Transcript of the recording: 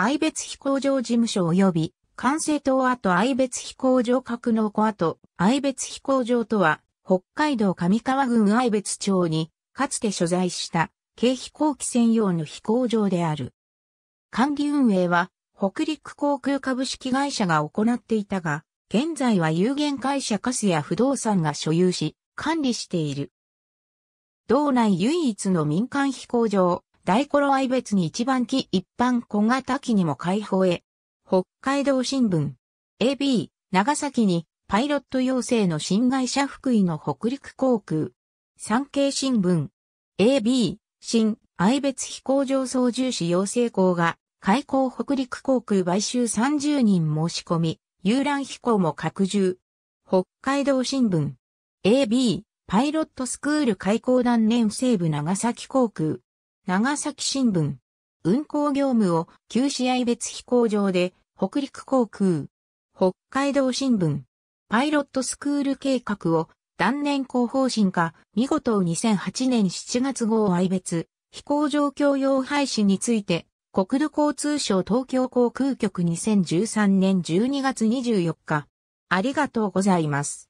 愛別飛行場事務所及び、管制塔跡愛別飛行場格納庫跡、愛別飛行場とは、北海道上川郡愛別町に、かつて所在した、軽飛行機専用の飛行場である。管理運営は、北陸航空株式会社が行っていたが、現在は有限会社カスや不動産が所有し、管理している。道内唯一の民間飛行場、大頃愛別に一番機一般小型機にも開放へ。北海道新聞。AB、長崎にパイロット養成の新会社福井の北陸航空。産経新聞。AB、新、愛別飛行場操縦士養成校が、開港北陸航空買収30人申し込み、遊覧飛行も拡充。北海道新聞。AB、パイロットスクール開港団念西部長崎航空。長崎新聞。運航業務を旧試合別飛行場で北陸航空。北海道新聞。パイロットスクール計画を断念広報審化、見事2008年7月号愛別、飛行場況用廃止について、国土交通省東京航空局2013年12月24日。ありがとうございます。